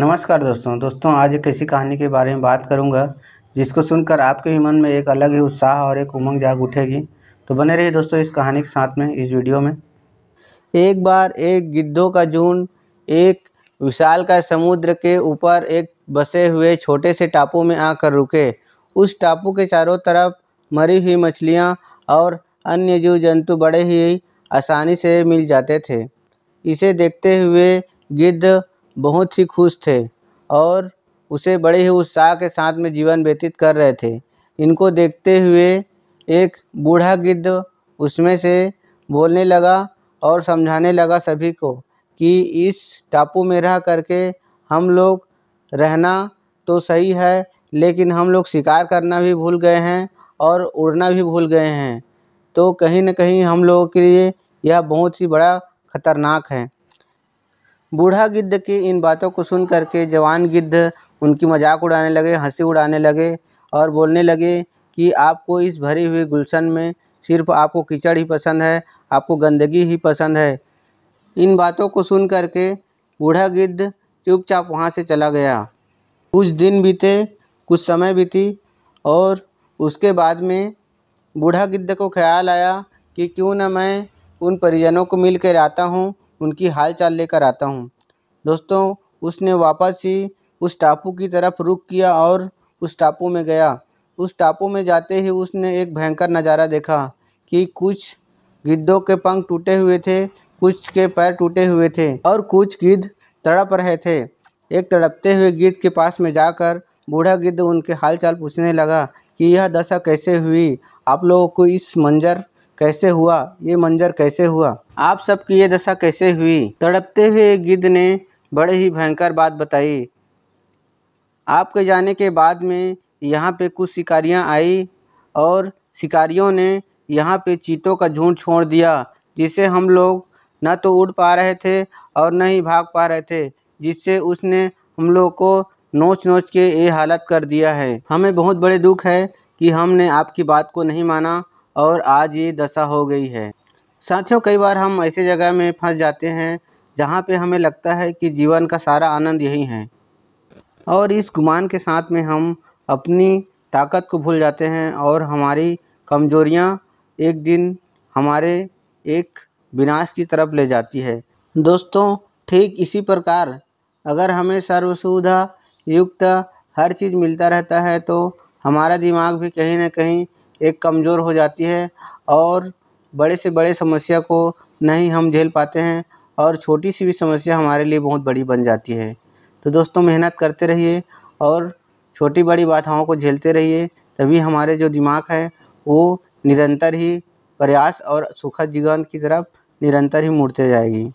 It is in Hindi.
नमस्कार दोस्तों दोस्तों आज एक ऐसी कहानी के बारे में बात करूंगा जिसको सुनकर आपके ही मन में एक अलग ही उत्साह और एक उमंग जाग उठेगी तो बने रहिए दोस्तों इस कहानी के साथ में इस वीडियो में एक बार एक गिद्धों का जून एक विशाल का समुद्र के ऊपर एक बसे हुए छोटे से टापू में आकर रुके उस टापू के चारों तरफ मरी हुई मछलियाँ और अन्य जीव जंतु बड़े ही आसानी से मिल जाते थे इसे देखते हुए गिद्ध बहुत ही खुश थे और उसे बड़े ही उत्साह के साथ में जीवन व्यतीत कर रहे थे इनको देखते हुए एक बूढ़ा गिद्ध उसमें से बोलने लगा और समझाने लगा सभी को कि इस टापू में रह करके हम लोग रहना तो सही है लेकिन हम लोग शिकार करना भी भूल गए हैं और उड़ना भी भूल गए हैं तो कहीं ना कहीं हम लोगों के लिए यह बहुत ही बड़ा खतरनाक है बूढ़ा गिद्ध की इन बातों को सुन करके जवान गिद्ध उनकी मजाक उड़ाने लगे हंसी उड़ाने लगे और बोलने लगे कि आपको इस भरी हुई गुलशन में सिर्फ आपको कीचड़ ही पसंद है आपको गंदगी ही पसंद है इन बातों को सुन करके बूढ़ा गिद्ध चुपचाप वहाँ से चला गया कुछ दिन बीते कुछ समय बीती और उसके बाद में बूढ़ा गिद्ध को ख्याल आया कि क्यों न मैं उन परिजनों को मिल कर आता हूँ उनकी हाल चाल लेकर आता हूँ दोस्तों उसने वापस ही उस टापू की तरफ रुख किया और उस टापू में गया उस टापू में जाते ही उसने एक भयंकर नज़ारा देखा कि कुछ गिद्धों के पंख टूटे हुए थे कुछ के पैर टूटे हुए थे और कुछ गिद्ध तड़प रहे थे एक तड़पते हुए गिद्ध के पास में जाकर बूढ़ा गिद्ध उनके हालचाल पूछने लगा कि यह दशा कैसे हुई आप लोगों को इस मंजर कैसे हुआ ये मंजर कैसे हुआ आप सबकी ये दशा कैसे हुई तड़पते हुए गिद्ध ने बड़े ही भयंकर बात बताई आपके जाने के बाद में यहाँ पे कुछ शिकारियाँ आई और शिकारियों ने यहाँ पे चीतों का झूठ छोड़ दिया जिसे हम लोग न तो उड़ पा रहे थे और न ही भाग पा रहे थे जिससे उसने हम लोग को नोच नोच के ये हालत कर दिया है हमें बहुत बड़े दुख है कि हमने आपकी बात को नहीं माना और आज ये दशा हो गई है साथियों कई बार हम ऐसे जगह में फंस जाते हैं जहाँ पे हमें लगता है कि जीवन का सारा आनंद यही है और इस गुमान के साथ में हम अपनी ताकत को भूल जाते हैं और हमारी कमजोरियाँ एक दिन हमारे एक विनाश की तरफ ले जाती है दोस्तों ठीक इसी प्रकार अगर हमें सर्वसुविधा युक्त हर चीज़ मिलता रहता है तो हमारा दिमाग भी कहीं ना कहीं एक कमज़ोर हो जाती है और बड़े से बड़े समस्या को नहीं हम झेल पाते हैं और छोटी सी भी समस्या हमारे लिए बहुत बड़ी बन जाती है तो दोस्तों मेहनत करते रहिए और छोटी बड़ी बाधाओं को झेलते रहिए तभी हमारे जो दिमाग है वो निरंतर ही प्रयास और सुखद जीवन की तरफ निरंतर ही मुड़ते जाएगी